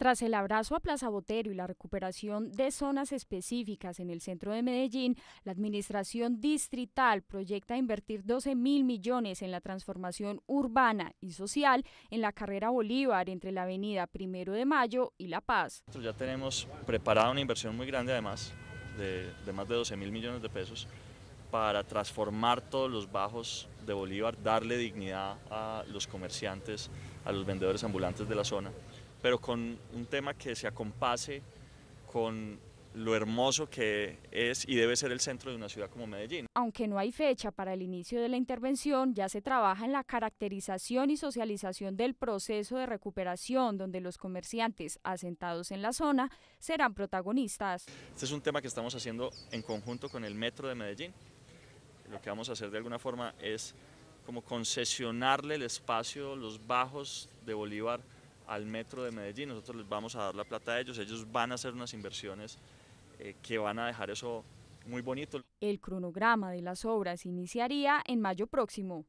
Tras el abrazo a Plaza Botero y la recuperación de zonas específicas en el centro de Medellín, la administración distrital proyecta invertir 12 mil millones en la transformación urbana y social en la carrera Bolívar entre la avenida Primero de Mayo y La Paz. Ya tenemos preparada una inversión muy grande además, de, de más de 12 mil millones de pesos, para transformar todos los bajos de Bolívar, darle dignidad a los comerciantes, a los vendedores ambulantes de la zona pero con un tema que se acompase con lo hermoso que es y debe ser el centro de una ciudad como Medellín. Aunque no hay fecha para el inicio de la intervención, ya se trabaja en la caracterización y socialización del proceso de recuperación, donde los comerciantes asentados en la zona serán protagonistas. Este es un tema que estamos haciendo en conjunto con el Metro de Medellín. Lo que vamos a hacer de alguna forma es como concesionarle el espacio, los bajos de Bolívar, al metro de Medellín, nosotros les vamos a dar la plata a ellos, ellos van a hacer unas inversiones eh, que van a dejar eso muy bonito. El cronograma de las obras iniciaría en mayo próximo.